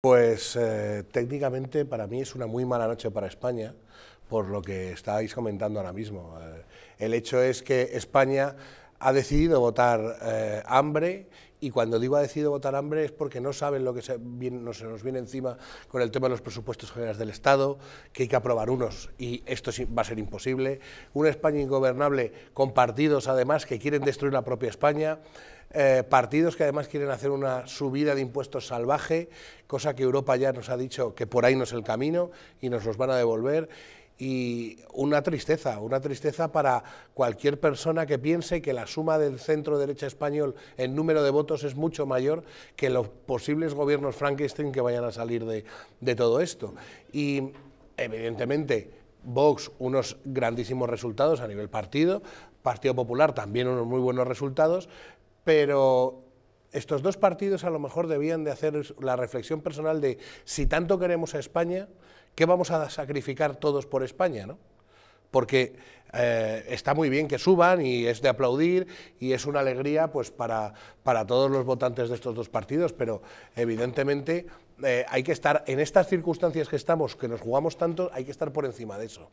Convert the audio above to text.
Pues eh, técnicamente para mí es una muy mala noche para España, por lo que estáis comentando ahora mismo. Eh, el hecho es que España ha decidido votar eh, hambre y cuando digo ha decidido votar hambre es porque no saben lo que se, se nos viene encima con el tema de los presupuestos generales del Estado, que hay que aprobar unos y esto va a ser imposible. Una España ingobernable con partidos además que quieren destruir la propia España, eh, partidos que además quieren hacer una subida de impuestos salvaje, cosa que Europa ya nos ha dicho que por ahí no es el camino y nos los van a devolver y una tristeza, una tristeza para cualquier persona que piense que la suma del centro derecha español en número de votos es mucho mayor que los posibles gobiernos Frankenstein que vayan a salir de, todo esto. Y evidentemente Vox unos grandísimos resultados a nivel partido, Partido Popular también unos muy buenos resultados, pero estos dos partidos a lo mejor debían de hacer la reflexión personal de si tanto queremos a España, ¿qué vamos a sacrificar todos por España? Porque eh, está muy bien que suban y es de aplaudir y es una alegría pues, para, todos los votantes de estos dos partidos, pero evidentemente eh, hay que estar, en estas circunstancias que estamos, que nos jugamos tanto, hay que estar por encima de eso.